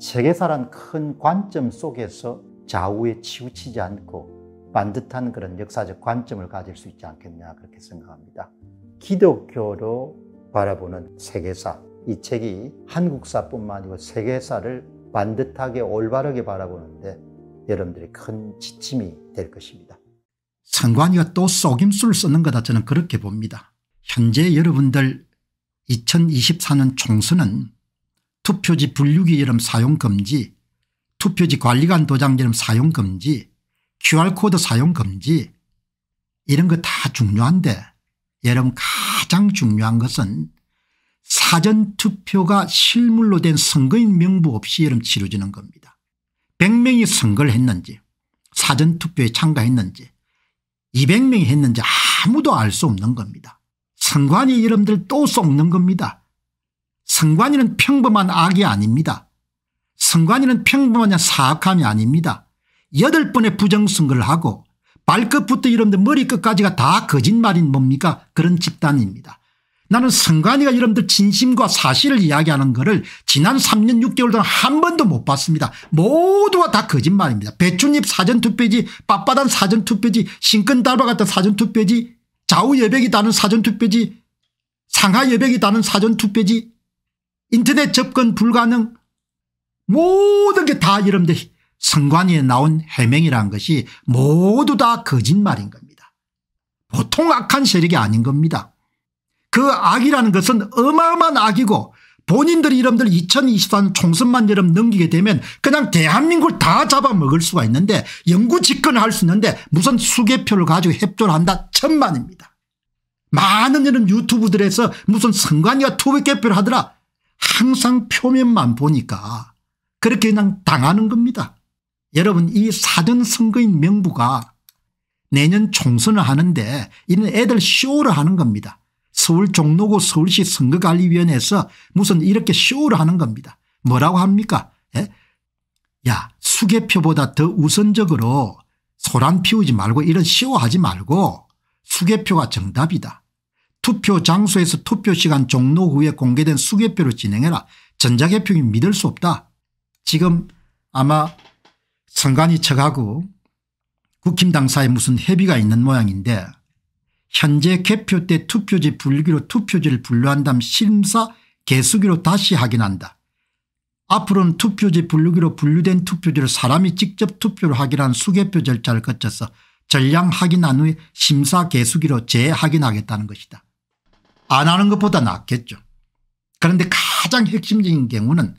세계사란 큰 관점 속에서 좌우에 치우치지 않고 반듯한 그런 역사적 관점을 가질 수 있지 않겠냐 그렇게 생각합니다. 기독교로 바라보는 세계사 이 책이 한국사뿐만 아니고 세계사를 반듯하게 올바르게 바라보는데 여러분들이 큰 지침이 될 것입니다. 선관위가 또 속임수를 쓰는 거다 저는 그렇게 봅니다. 현재 여러분들 2024년 총선은 투표지 분류기처럼 사용금지 투표지 관리관 도장처럼 사용금지 QR코드 사용금지 이런 거 다 중요한데 여러분 가장 중요한 것은 사전투표가 실물로 된 선거인 명부 없이 여러분 치러지는 겁니다. 100명이 선거를 했는지 사전투표에 참가했는지 200명이 했는지 아무도 알 수 없는 겁니다. 선관위 이름들 또 속는 겁니다. 성관이는 평범한 악이 아닙니다. 성관이는 평범한 사악함이 아닙니다. 여덟 번의 부정선거를 하고 발끝부터 이런데 머리끝까지가 다 거짓말인 뭡니까 그런 집단입니다. 나는 성관이가 여러분들 진심과 사실을 이야기하는 거를 지난 3년 6개월 동안 한 번도 못 봤습니다. 모두가 다 거짓말입니다. 배춧잎 사전투표지 빳빳한 사전투표지 신근달바 같은 사전투표지 좌우여백이 다는 사전투표지 상하여백이 다는 사전투표지 인터넷 접근 불가능 모든 게 다이러분들 성관위에 나온 해명이라는 것이 모두 다 거짓말인 겁니다. 보통 악한 세력이 아닌 겁니다. 그 악이라는 것은 어마어마한 악이고 본인들이 여러들2 0 2 4년 총선만 여름 넘기게 되면 그냥 대한민국을 다 잡아먹을 수가 있는데 영구 집권을 할 수 있는데 무슨 수개표를 가지고 협조를 한다 천만입니다. 많은 이런 유튜브들에서 무슨 선관위가 투표개표를 하더라 항상 표면만 보니까 그렇게 그냥 당하는 겁니다. 여러분 이 사전선거인 명부가 내년 총선을 하는데 이는 애들 쇼를 하는 겁니다. 서울 종로구 서울시 선거관리위원회에서 무슨 이렇게 쇼를 하는 겁니다. 뭐라고 합니까 예? 야 수개표보다 더 우선적으로 소란 피우지 말고 이런 쇼하지 말고 수개표가 정답이다. 투표 장소에서 투표 시간 종료 후에 공개된 수개표로 진행해라. 전자개표이 믿을 수 없다. 지금 아마 선관위 측하고 국힘 당사에 무슨 협의가 있는 모양인데 현재 개표 때 투표지 분류기로 투표지를 분류한 다음 심사 개수기로 다시 확인한다. 앞으로는 투표지 분류기로 분류된 투표지를 사람이 직접 투표를 확인한 수개표 절차를 거쳐서 전량 확인한 후에 심사 개수기로 재확인하겠다는 것이다. 안 하는 것보다 낫겠죠. 그런데 가장 핵심적인 경우는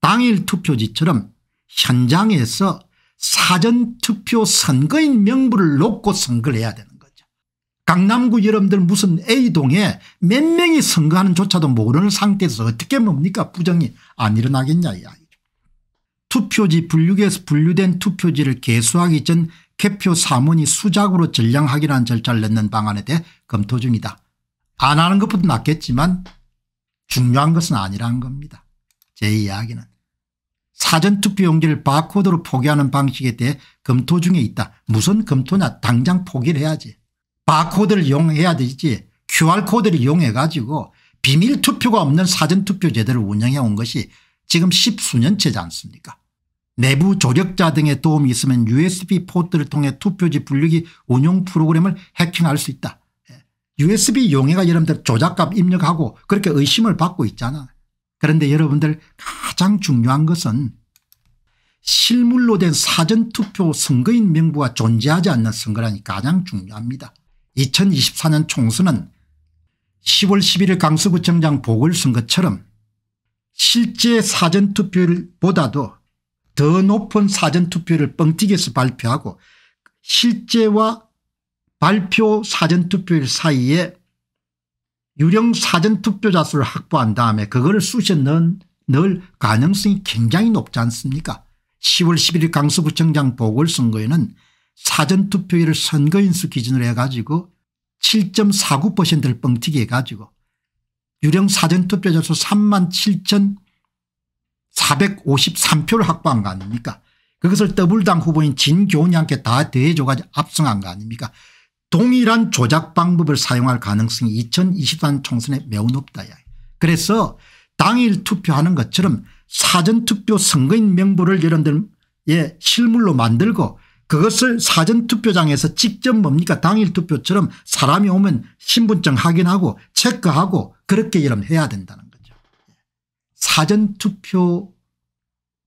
당일 투표지처럼 현장에서 사전투표 선거인 명부를 놓고 선거를 해야 되는 거죠. 강남구 여러분들 무슨 A동에 몇 명이 선거하는 조차도 모르는 상태에서 어떻게 뭡니까 부정이 안 일어나겠냐 이 아이죠. 투표지 분류에서 분류된 투표지를 개수하기 전 개표 사문이 수작으로 전량하기라 절차를 넣는 방안에 대해 검토 중이다. 안 하는 것보다 낫겠지만 중요한 것은 아니라는 겁니다. 제 이야기는. 사전투표용지를 바코드로 포기하는 방식에 대해 검토 중에 있다. 무슨 검토냐 당장 포기를 해야지. 바코드를 이용해야 되지 QR코드를 이용해 가지고 비밀투표가 없는 사전투표제도를 운영해 온 것이 지금 십수년째지 않습니까 내부 조력자 등의 도움이 있으면 usb 포트를 통해 투표지 분류기 운영 프로그램을 해킹할 수 있다. USB 용해가 여러분들 조작값 입력하고 그렇게 의심을 받고 있잖아. 그런데 여러분들 가장 중요한 것은 실물로 된 사전투표 선거인 명부가 존재하지 않는 선거라니 가장 중요합니다. 2024년 총선은 10월 11일 강서구청장 보궐선거처럼 실제 사전투표보다도더 높은 사전투표를 뻥튀기해서 발표하고 실제와 발표 사전투표일 사이에 유령 사전투표자 수를 확보한 다음에 그거를 쑤셔 넣은 늘 가능성이 굉장히 높지 않습니까 10월 11일 강서구청장 보궐선거에는 사전투표일을 선거인수 기준으로 해가지고 7.49%를 뻥튀기 해가지고 유령 사전투표자 수 3만 7,453표를 확보한 거 아닙니까 그것을 더블당 후보인 진교훈이 함께 다 대조가 압승한 거 아닙니까 동일한 조작 방법을 사용할 가능성이 2 0 2 3 총선에 매우 높다. 그래서 당일 투표하는 것처럼 사전투표 선거인 명부를 여러분들의 실물로 만들고 그것을 사전투표장에서 직접 뭡니까 당일 투표처럼 사람이 오면 신분증 확인하고 체크하고 그렇게 여러분 해야 된다는 거죠. 사전투표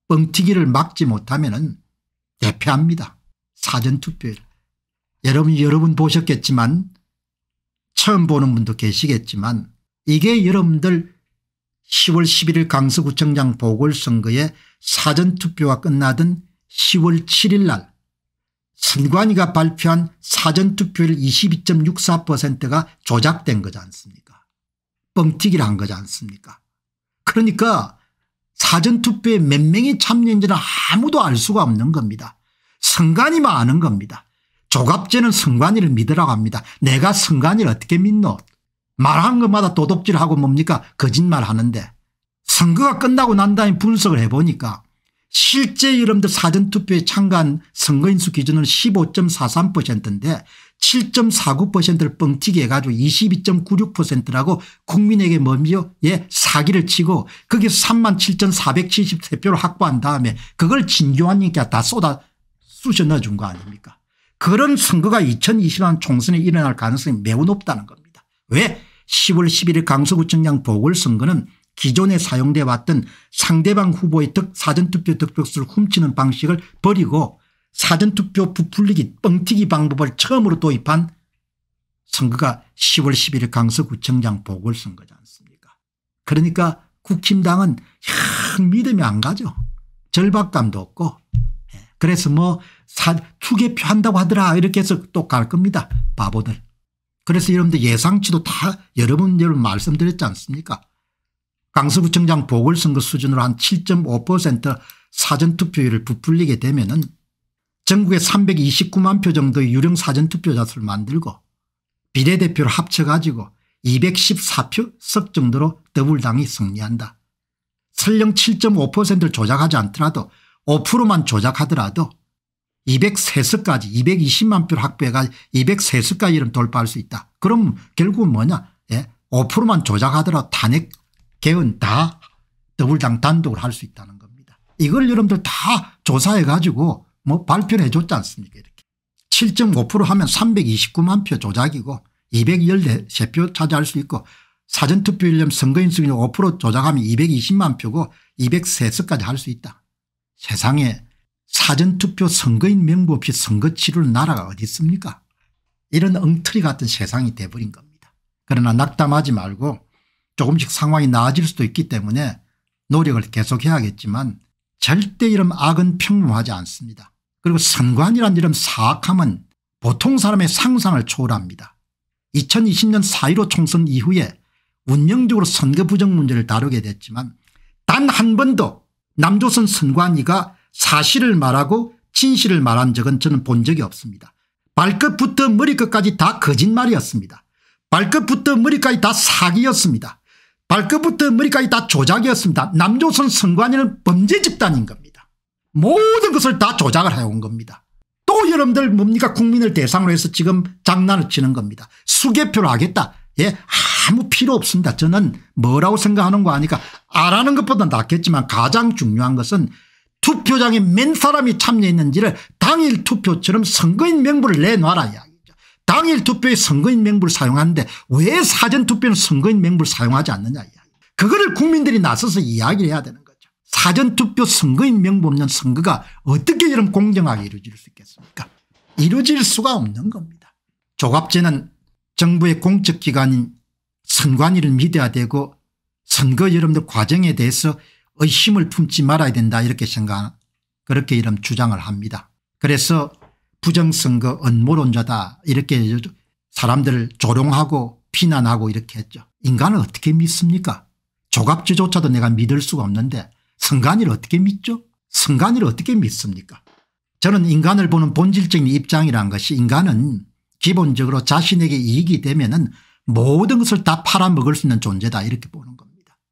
뻥튀기를 막지 못하면 대패합니다. 사전투표를. 여러분 여러분 보셨겠지만 처음 보는 분도 계시겠지만 이게 여러분들 10월 11일 강서구청장 보궐선거에 사전투표가 끝나던 10월 7일 날 선관위가 발표한 사전투표율 22.64%가 조작된 거지 않습니까 뻥튀기를 한 거지 않습니까 그러니까 사전투표에 몇 명이 참여했는지는 아무도 알 수가 없는 겁니다 선관위만 아는 겁니다 조갑제는 성관이를 믿으라고 합니다. 내가 성관이를 어떻게 믿노? 말한 것마다 도둑질하고 뭡니까? 거짓말하는데. 선거가 끝나고 난 다음에 분석을 해보니까 실제 여러분들 사전투표에 참가한 선거인수 기준은 15.43%인데 7.49%를 뻥튀기 해가지고 22.96%라고 국민에게 뭐며 예 사기를 치고 거기에 37,473표를 확보한 다음에 그걸 진교환님께 다 쏟아 쑤셔 넣어준 거 아닙니까 그런 선거가 2020년 총선에 일어날 가능성이 매우 높다는 겁니다. 왜 10월 11일 강서구청장 보궐선거는 기존에 사용돼 왔던 상대방 후보의 득, 사전투표 득표수를 훔치는 방식을 버리고 사전투표 부풀리기 뻥튀기 방법을 처음으로 도입한 선거가 10월 11일 강서구청장 보궐선거지 않습니까 그러니까 국힘당은 믿음이 안 가죠. 절박감도 없고 예. 그래서 뭐 사, 투개표 한다고 하더라 이렇게 해서 또 갈 겁니다. 바보들. 그래서 여러분들 예상치도 다 여러분 여러분 말씀드렸지 않습니까 강서구청장 보궐선거 수준으로 한 7.5% 사전투표율을 부풀리게 되면 은 전국에 329만 표 정도의 유령 사전투표자 수를 만들고 비례대표를 합쳐가지고 214표 석 정도로 더불당이 승리한다. 설령 7.5%를 조작하지 않더라도 5%만 조작하더라도 203석까지 220만 표를 확보해가 203석까지 이 돌파할 수 있다. 그럼 결국은 뭐냐 예? 5%만 조작하더라도 탄핵 개헌 다 더불당 단독을할 수 있다는 겁니다. 이걸 여러분들 다 조사해 가지고 뭐 발표를 해 줬지 않습니까 이렇게 7.5% 하면 329만 표 조작이고 213표 차지할 수 있고 사전투표 1년 선거인수5% 조작하면 220만 표고 203석까지 할 수 있다. 세상에 사전투표 선거인 명부 없이 선거 치를 나라가 어디 있습니까 이런 엉터리 같은 세상이 돼버린 겁니다. 그러나 낙담하지 말고 조금씩 상황이 나아질 수도 있기 때문에 노력을 계속해야겠지만 절대 이런 악은 평범하지 않습니다. 그리고 선관이란 이런 사악함은 보통 사람의 상상을 초월합니다. 2020년 4.15 총선 이후에 운명적으로 선거 부정 문제를 다루게 됐지만 단 한 번도 남조선 선관위가 사실을 말하고 진실을 말한 적은 저는 본 적이 없습니다. 발끝부터 머리끝까지 다 거짓말이었습니다. 발끝부터 머리까지 다 사기였습니다. 발끝부터 머리까지 다 조작이었습니다. 남조선 선관위는 범죄 집단인 겁니다. 모든 것을 다 조작을 해온 겁니다. 또 여러분들 뭡니까 국민을 대상으로 해서 지금 장난을 치는 겁니다. 수개표를 하겠다. 예 아무 필요 없습니다. 저는 뭐라고 생각하는 거 아니까 안 하는 것보다 낫겠지만 가장 중요한 것은 투표장에 맨 사람이 참여했는지를 당일 투표처럼 선거인 명부를 내놔라 이야기죠. 당일 투표에 선거인 명부를 사용하는데 왜 사전투표는 선거인 명부를 사용하지 않느냐 이야기. 그거를 국민들이 나서서 이야기를 해야 되는 거죠. 사전투표 선거인 명부 없는 선거가 어떻게 이런 공정하게 이루어질 수 있겠습니까 이루어질 수가 없는 겁니다. 조갑제는 정부의 공적기관인 선관위를 믿어야 되고 선거 여러분들 과정에 대해서 의심을 품지 말아야 된다 이렇게 생각 그렇게 이런 주장을 합니다. 그래서 부정선거 음모론자다 이렇게 사람들을 조롱하고 비난하고 이렇게 했죠. 인간을 어떻게 믿습니까 조갑지조차도 내가 믿을 수가 없는데 성간이를 어떻게 믿죠 성간이를 어떻게 믿습니까 저는 인간을 보는 본질적인 입장이란 것이 인간은 기본적으로 자신에게 이익이 되면 은 모든 것을 다 팔아먹을 수 있는 존재다 이렇게 보는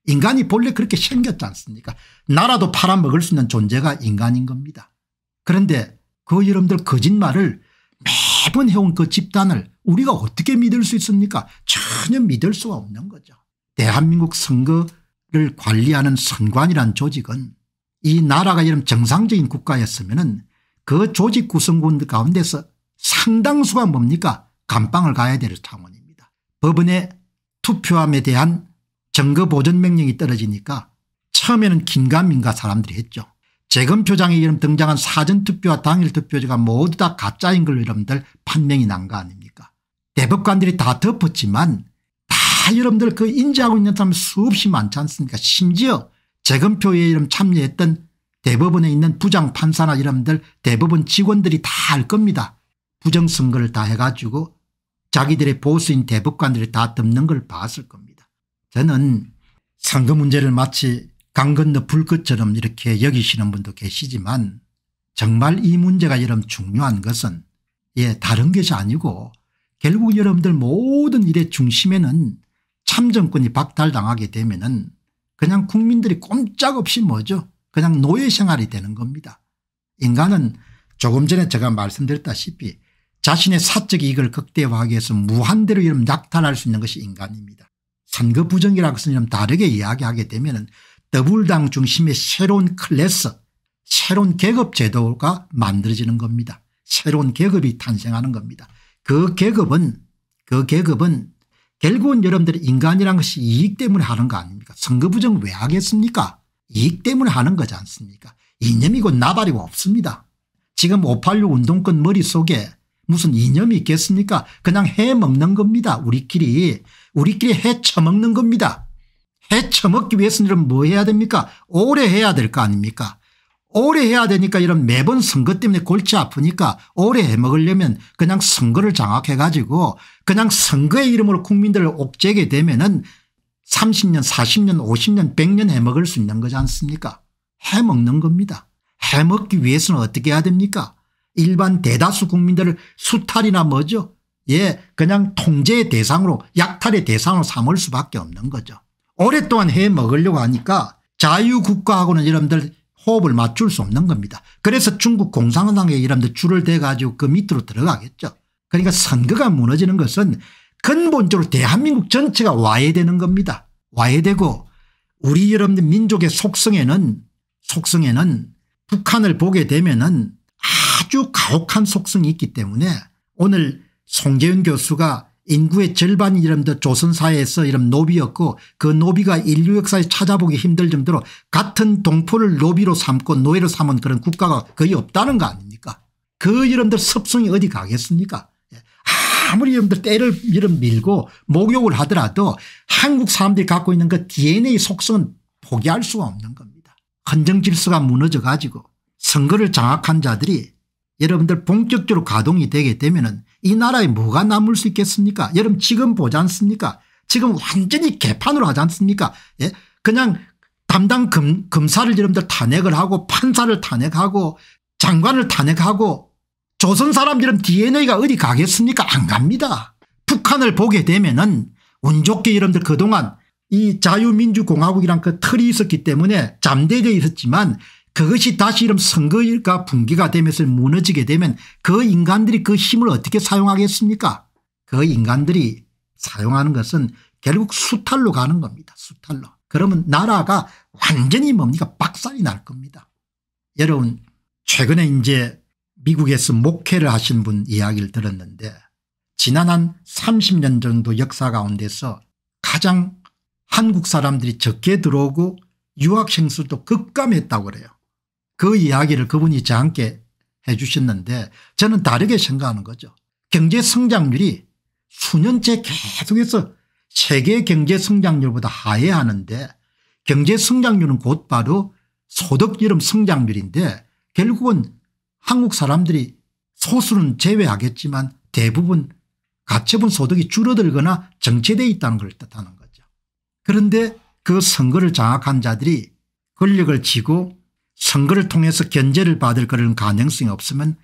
인간이 본래 그렇게 생겼지 않습니까 나라도 팔아먹을 수 있는 존재가 인간인 겁니다. 그런데 그 여러분들 거짓말을 매번 해온 그 집단을 우리가 어떻게 믿을 수 있습니까 전혀 믿을 수가 없는 거죠. 대한민국 선거를 관리하는 선관이란 조직은 이 나라가 이런 정상적인 국가였으면 은그 조직 구성군 가운데서 상당수가 뭡니까 감방을 가야 될 상황입니다. 법원의 투표함에 대한 정거 보존 명령이 떨어지니까 처음에는 긴가민가 사람들이 했죠. 재검표장에 이름 등장한 사전투표와 당일투표지가 모두 다 가짜인 걸 여러분들 판명이 난 거 아닙니까 대법관들이 다 덮었지만 다 여러분들 그 인지하고 있는 사람 수없이 많지 않습니까 심지어 재검표에 이름 참여했던 대법원에 있는 부장판사나 여러분들 대법원 직원들이 다 알 겁니다. 부정선거를 다 해가지고 자기들의 보수인 대법관들이 다 덮는 걸 봤을 겁니다. 저는 선거 문제를 마치 강 건너 불꽃처럼 이렇게 여기시는 분도 계시지만 정말 이 문제가 여러분 중요한 것은 예 다른 것이 아니고 결국 여러분들 모든 일의 중심에는 참정권이 박탈당하게 되면 은 그냥 국민들이 꼼짝없이 뭐죠 그냥 노예생활이 되는 겁니다. 인간은 조금 전에 제가 말씀드렸다시피 자신의 사적 이익을 극대화하기 위해서 무한대로 이런 약탈할 수 있는 것이 인간입니다. 선거 부정이라고서는 다르게 이야기하게 되면 더불당 중심의 새로운 클래스 새로운 계급 제도가 만들어지는 겁니다. 새로운 계급이 탄생하는 겁니다. 그 계급은 그 계급은 결국은 여러분들이 인간이란 것이 이익 때문에 하는 거 아닙니까 선거 부정 왜 하겠습니까 이익 때문에 하는 거지 않습니까 이념이고 나발이고 없습니다. 지금 586 운동권 머릿속에 무슨 이념이 있겠습니까 그냥 해 먹는 겁니다 우리끼리 우리끼리 해 처먹는 겁니다 해 처먹기 위해서는 뭐 해야 됩니까 오래 해야 될 거 아닙니까 오래 해야 되니까 이런 매번 선거 때문에 골치 아프니까 오래 해먹으려면 그냥 선거를 장악해 가지고 그냥 선거의 이름으로 국민들을 옥죄게 되면 은 30년 40년 50년 100년 해먹을 수 있는 거지 않습니까 해먹는 겁니다 해먹기 위해서는 어떻게 해야 됩니까 일반 대다수 국민들을 수탈이나 뭐죠 예 그냥 통제의 대상으로 약탈의 대상으로 삼을 수밖에 없는 거죠. 오랫동안 해 먹으려고 하니까 자유국가하고는 여러분들 호흡을 맞출 수 없는 겁니다. 그래서 중국 공산당의 이름들 줄을 대가지고 그 밑으로 들어가겠죠. 그러니까 선거가 무너지는 것은 근본적으로 대한민국 전체가 와해되는 겁니다. 와해되고 우리 여러분들 민족의 속성에는 속성에는 북한을 보게 되면은 아주 가혹한 속성이 있기 때문에 오늘 송재윤 교수가 인구의 절반이 름도 조선사회에서 이름 노비였고 그 노비가 인류 역사에 찾아보기 힘들 정도로 같은 동포를 노비로 삼고 노예로 삼은 그런 국가가 거의 없다는 거 아닙니까 그 이름들 습성이 어디 가겠습니까 예. 아무리 이름들 때를 이름 밀고 목욕을 하더라도 한국 사람들이 갖고 있는 그 dna 속성은 포기할 수가 없는 겁니다 헌정질서가 무너져 가지고 선거를 장악한 자들이 여러분들 본격적으로 가동이 되게 되면 은이 나라에 뭐가 남을 수 있겠습니까 여러분 지금 보지 않습니까 지금 완전히 개판으로 하지 않습니까 예? 그냥 담당 검, 검사를 여러분들 탄핵을 하고 판사를 탄핵하고 장관을 탄핵하고 조선 사람들은 dna가 어디 가겠습니까 안 갑니다 북한을 보게 되면 은운 좋게 여러분들 그동안 이 자유민주공화국이란 그 틀이 있었기 때문에 잠재되어 있었지만 그것이 다시 이런 선거가 분기가 되면서 무너지게 되면 그 인간들이 그 힘을 어떻게 사용하겠습니까 그 인간들이 사용하는 것은 결국 수탈로 가는 겁니다. 수탈로. 그러면 나라가 완전히 뭡니까 박살이 날 겁니다. 여러분 최근에 이제 미국에서 목회를 하신 분 이야기를 들었는데 지난 한 30년 정도 역사 가운데서 가장 한국 사람들이 적게 들어오고 유학생 수도 급감했다고 그래요. 그 이야기를 그분이 저한테 해 주셨는데 저는 다르게 생각하는 거죠. 경제 성장률이 수년째 계속해서 세계 경제 성장률보다 하회하는데 경제 성장률은 곧바로 소득 이름 성장률인데 결국은 한국 사람들이 소수는 제외하겠지만 대부분 가처분 소득이 줄어들거나 정체되어 있다는 걸 뜻하는 거죠. 그런데 그 선거를 장악한 자들이 권력을 쥐고 선거를 통해서 견제를 받을 그런 가능성이 없으면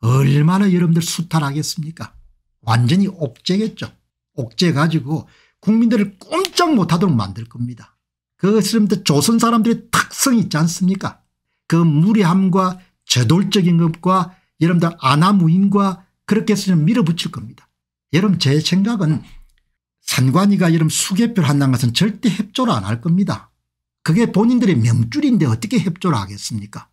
얼마나 여러분들 수탈하겠습니까 완전히 옥죄겠죠. 옥죄 가지고 국민들을 꼼짝 못하도록 만들 겁니다. 그것은 조선 사람들의 특성이 있지 않습니까 그 무리함과 제돌적인 것과 여러분들 아나무인과 그렇게 해서 밀어붙일 겁니다. 여러분 제 생각은 산관이가 여러분 수개표를 한다는 것은 절대 협조를 안 할 겁니다. 그게 본인들의 명줄인데 어떻게 협조를 하겠습니까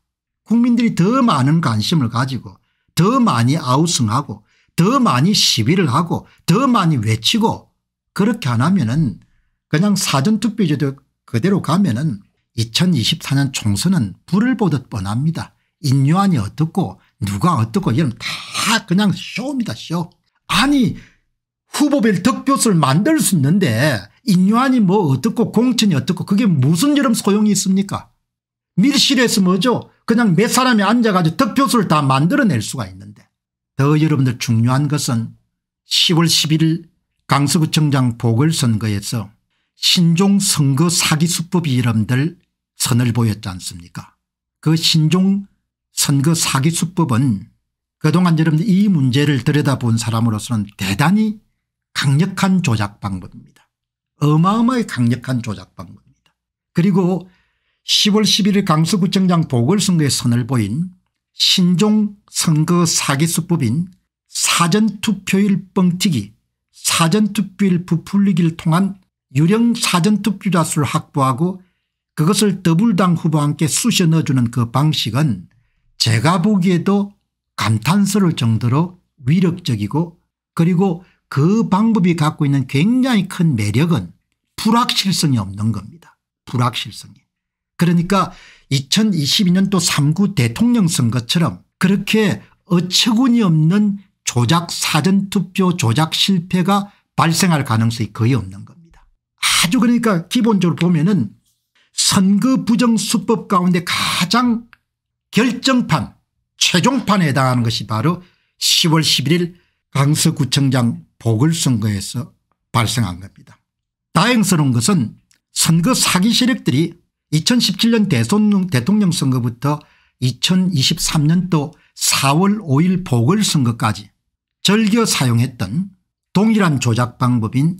국민들이 더 많은 관심을 가지고 더 많이 아우성하고 더 많이 시비를 하고 더 많이 외치고 그렇게 안 하면 은 그냥 사전투표제도 그대로 가면 은 2024년 총선은 불을 보듯 뻔합니다. 인요한이 어떻고 누가 어떻고 이런 다 그냥 쇼입니다 쇼. 아니 후보별 득표수를 만들 수 있는데 인류안이뭐 어떻고 공천이 어떻고 그게 무슨 여름 소용이 있습니까 밀실에서 뭐죠 그냥 몇 사람이 앉아가지고 득표수를 다 만들어낼 수가 있는데 더 여러분들 중요한 것은 10월 11일 강서구청장 보궐선거에서 신종 선거 사기 수법이 여러분들 선을 보였지 않습니까 그 신종 선거 사기 수법은 그동안 여러분들 이 문제를 들여다본 사람으로서는 대단히 강력한 조작 방법입니다. 어마어마히 강력한 조작 방법입니다. 그리고 10월 11일 강서구청장 보궐선거에 선을 보인 신종 선거 사기수법인 사전투표일 뻥튀기 사전투표일 부풀리기를 통한 유령 사전투표자 수를 확보하고 그것을 더블당 후보와 함께 쑤셔 넣어주는 그 방식은 제가 보기에도 감탄스러울 정도로 위력적이고 그리고 그 방법이 갖고 있는 굉장히 큰 매력은 불확실성이 없는 겁니다. 불확실성이. 그러니까 2022년 또 3구 대통령 선거처럼 그렇게 어처구니 없는 조작 사전투표 조작 실패가 발생할 가능성이 거의 없는 겁니다. 아주 그러니까 기본적으로 보면 은 선거 부정수법 가운데 가장 결정판 최종판에 해당하는 것이 바로 10월 11일 강서구청장 보궐선거에서 발생한 겁니다. 다행스러운 것은 선거 사기 세력들이 2017년 대통 대통령 선거부터 2023년도 4월 5일 보궐선거까지 절겨 사용했던 동일한 조작 방법인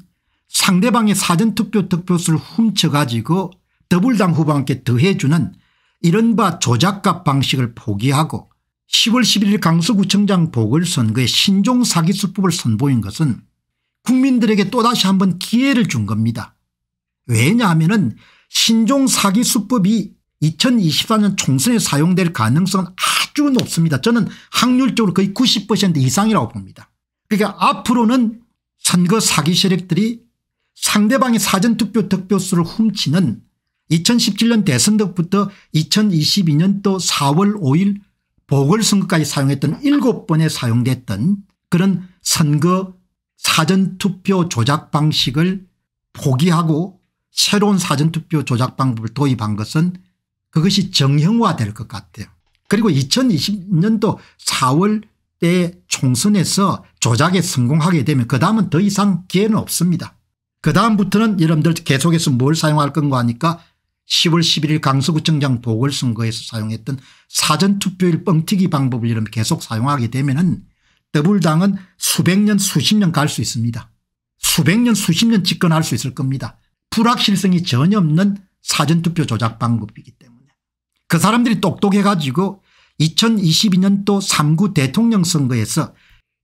상대방의 사전투표 득표수를 훔쳐가지고 더불당 후보한테 더해주는 이른바 조작값 방식을 포기하고 10월 11일 강서구청장 보궐선거에 신종 사기수법을 선보인 것은 국민들에게 또다시 한번 기회를 준 겁니다. 왜냐하면 은 신종 사기수법이 2024년 총선에 사용될 가능성은 아주 높습니다. 저는 확률적으로 거의 90% 이상이라고 봅니다. 그러니까 앞으로는 선거 사기 세력들이 상대방의 사전투표 득표수를 훔치는 2017년 대선 덕부터 2022년도 4월 5일 보궐선거까지 사용했던 7 번에 사용됐던 그런 선거 사전투표 조작 방식을 포기하고 새로운 사전투표 조작 방법을 도입한 것은 그것이 정형화될 것 같아요. 그리고 2020년도 4월 때 총선에서 조작에 성공하게 되면 그 다음은 더 이상 기회는 없습니다. 그 다음부터는 여러분들 계속해서 뭘 사용할 건가 하니까 10월 11일 강서구청장 보궐선거에서 사용했던 사전투표일 뻥튀기 방법을 이런 계속 사용하게 되면 은 더불당은 수백 년 수십 년 갈 수 있습니다. 수백 년 수십 년 집권할 수 있을 겁니다. 불확실성이 전혀 없는 사전투표 조작 방법이기 때문에 그 사람들이 똑똑해가지고 2022년도 3구 대통령 선거에서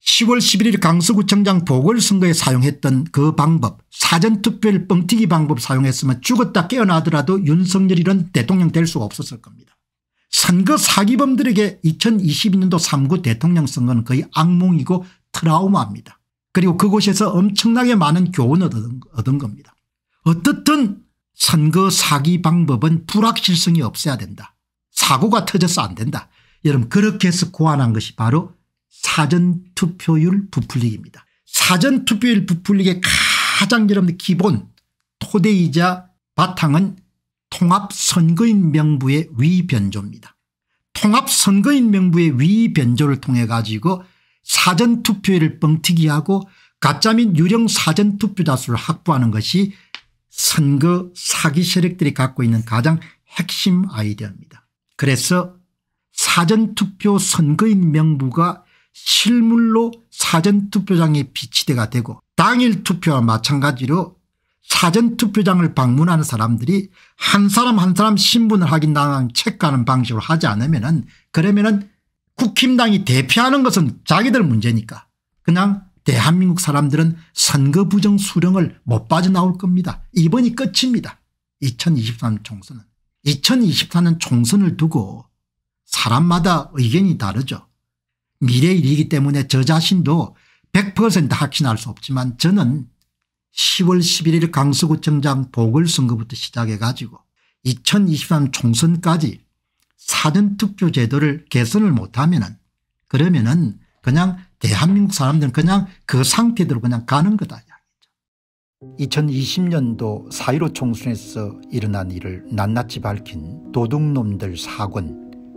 10월 11일 강서구청장 보궐선거에 사용했던 그 방법 사전투표일 뻥튀기 방법 사용했으면 죽었다 깨어나더라도 윤석열이란 대통령 될 수가 없었을 겁니다. 선거 사기범들에게 2022년도 3구 대통령 선거는 거의 악몽이고 트라우마입니다. 그리고 그곳에서 엄청나게 많은 교훈을 얻은, 얻은 겁니다. 어떻든 선거 사기 방법은 불확실성이 없어야 된다. 사고가 터져서 안 된다. 여러분 그렇게 해서 고안한 것이 바로 사전투표율 부풀리기입니다. 사전투표율 부풀리기의 가장 여러분 기본 토대이자 바탕은 통합선거인 명부의 위변조입니다. 통합선거인 명부의 위변조를 통해 가지고 사전투표율을 뻥튀기하고 가짜 및 유령 사전투표자수를 확보하는 것이 선거 사기 세력들이 갖고 있는 가장 핵심 아이디어입니다. 그래서 사전투표 선거인 명부가 실물로 사전투표장에 비치대가 되고 당일 투표와 마찬가지로 사전투표장을 방문하는 사람들이 한 사람 한 사람 신분을 확인당한 체크하는 방식으로 하지 않으면 은 그러면 은 국힘당이 대표하는 것은 자기들 문제니까 그냥 대한민국 사람들은 선거 부정 수령을 못 빠져나올 겁니다. 이번이 끝입니다. 2023 총선은. 2024년 총선을 두고 사람마다 의견이 다르죠. 미래 일이기 때문에 저 자신도 100% 확신할 수 없지만 저는 10월 11일 강서구청장 보궐선거부터 시작해 가지고 2023 총선까지 사전투표 제도를 개선을 못하면 은 그러면 은 그냥 대한민국 사람들은 그냥 그 상태대로 그냥 가는 거다. 2020년도 4.15 총선에서 일어난 일을 낱낱이 밝힌 도둑놈들 사건